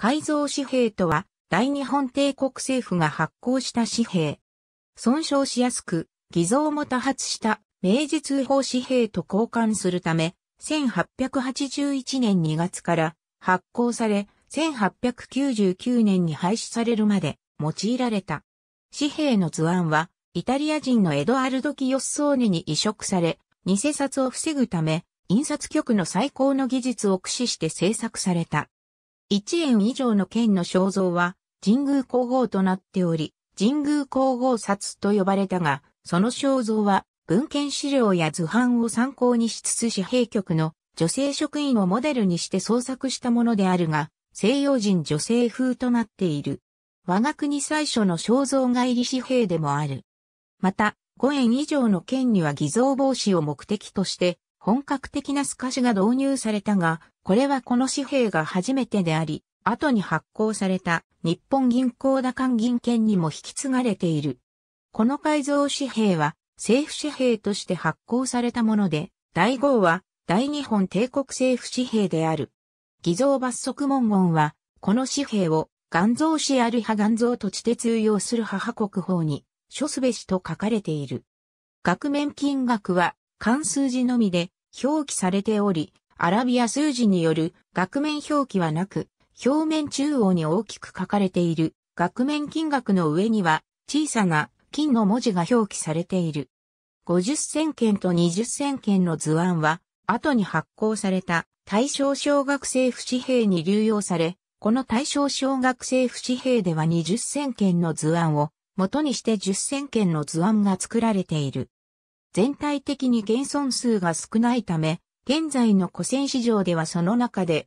改造紙幣とは、大日本帝国政府が発行した紙幣。損傷しやすく、偽造も多発した明治通報紙幣と交換するため、1881年2月から発行され、1899年に廃止されるまで用いられた。紙幣の図案は、イタリア人のエドアルド・キヨッソーネに移植され、偽札を防ぐため、印刷局の最高の技術を駆使して制作された。1円以上の剣の肖像は神宮皇后となっており、神宮皇后札と呼ばれたが、その肖像は文献資料や図版を参考にしつつ紙幣局の女性職員をモデルにして創作したものであるが、西洋人女性風となっている。我が国最初の肖像が入り紙幣でもある。また、5円以上の剣には偽造防止を目的として、本格的な透かしが導入されたが、これはこの紙幣が初めてであり、後に発行された日本銀行打艦銀券にも引き継がれている。この改造紙幣は政府紙幣として発行されたもので、第号は大日本帝国政府紙幣である。偽造罰則文言は、この紙幣を、元造紙ある派元造土地で通用する母国法に、書すべしと書かれている。額面金額は、漢数字のみで、表記されており、アラビア数字による額面表記はなく、表面中央に大きく書かれている額面金額の上には小さな金の文字が表記されている。50銭券と20銭券の図案は、後に発行された対象小学生不紙幣に流用され、この対象小学生不紙幣では20銭券の図案を元にして10銭券の図案が作られている。全体的に現存数が少ないため、現在の古銭市場ではその中で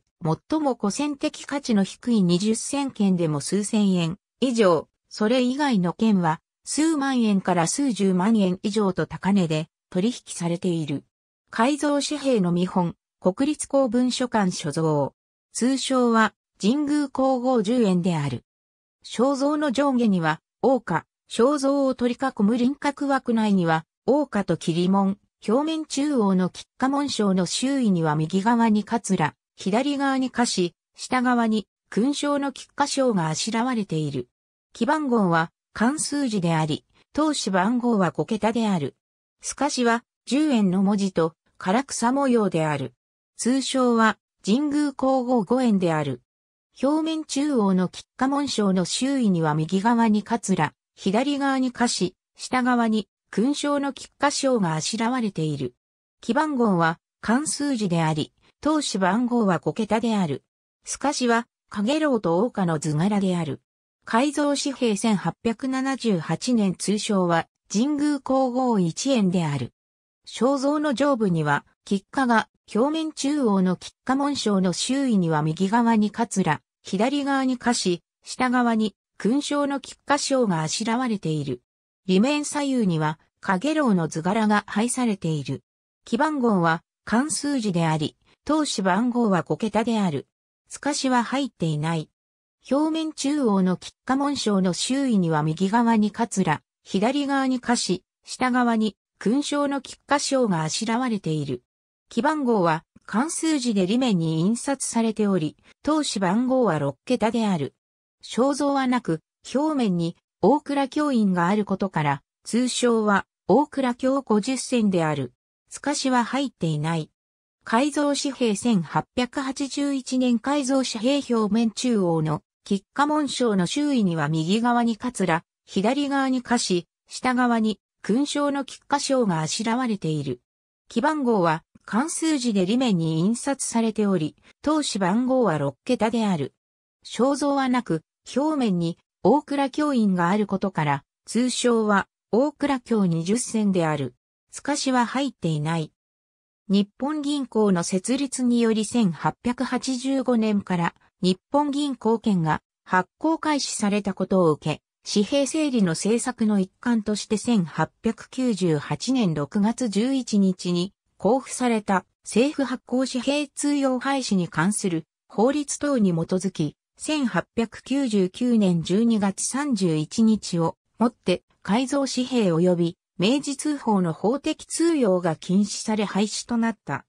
最も古銭的価値の低い20銭券でも数千円以上、それ以外の券は数万円から数十万円以上と高値で取引されている。改造紙幣の見本、国立公文書館所蔵。通称は神宮皇后10円である。肖像の上下には、王家、肖像を取り囲む輪郭枠内には、大花と霧門、表面中央の菊下門章の周囲には右側に桂、左側に歌詞、下側に勲章の菊下章があしらわれている。基番号は漢数字であり、当詞番号は5桁である。透かしは10円の文字と唐草模様である。通称は神宮皇后五円である。表面中央の菊下門章の周囲には右側に桂、左側に歌詞、下側に勲章の菊花章があしらわれている。基番号は関数字であり、当主番号は5桁である。透かしは、影楼と王家の図柄である。改造紙幣1878年通称は、神宮皇后一円である。肖像の上部には、菊花が、表面中央の菊花紋章の周囲には右側に桂、左側に歌詞、下側に勲章の菊花章があしらわれている。裏面左右には、かげろうの図柄が配されている。基番号は関数字であり、当主番号は5桁である。透かしは入っていない。表面中央の喫下紋章の周囲には右側に桂、左側に歌詞、下側に勲章の喫下章があしらわれている。基番号は関数字で裏面に印刷されており、当主番号は6桁である。肖像はなく、表面に大倉教員があることから、通称は大倉教五十銭である。透かしは入っていない。改造紙幣1881年改造紙幣表面中央の吉下紋章の周囲には右側に桂、左側に歌詞、下側に勲章の吉下章があしらわれている。基番号は関数字で裏面に印刷されており、当紙番号は6桁である。肖像はなく、表面に大倉教員があることから、通称は大倉教20銭である。透かしは入っていない。日本銀行の設立により1885年から日本銀行券が発行開始されたことを受け、紙幣整理の政策の一環として1898年6月11日に交付された政府発行紙幣通用廃止に関する法律等に基づき、1899年12月31日をもって改造紙幣及び明治通報の法的通用が禁止され廃止となった。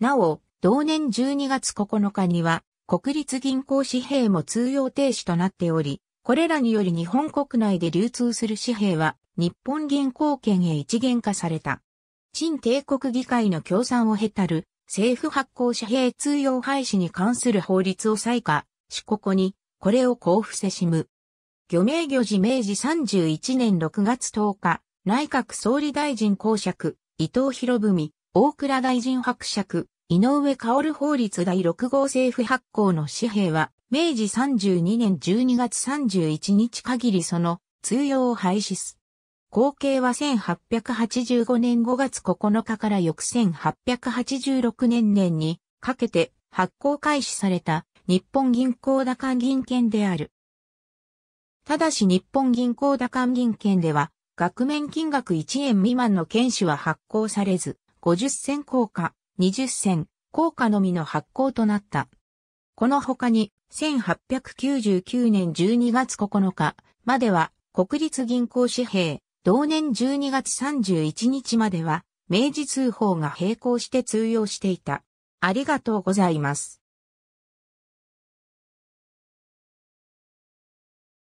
なお、同年12月9日には国立銀行紙幣も通用停止となっており、これらにより日本国内で流通する紙幣は日本銀行券へ一元化された。陳帝国議会の協賛を経たる政府発行紙幣通用廃止に関する法律を採下しここに、これを交付せしむ。漁名漁時明治31年6月10日、内閣総理大臣公爵、伊藤博文、大倉大臣伯爵、井上薫法律第6号政府発行の紙幣は、明治32年12月31日限りその通用を廃止す。後継は1885年5月9日から翌1886年年にかけて発行開始された日本銀行打艦銀券である。ただし日本銀行打艦銀券では、額面金額1円未満の券種は発行されず、50銭硬貨、20銭、硬貨のみの発行となった。この他に、1899年12月9日までは国立銀行紙幣、同年12月31日までは明治通報が並行して通用していた。ありがとうございます。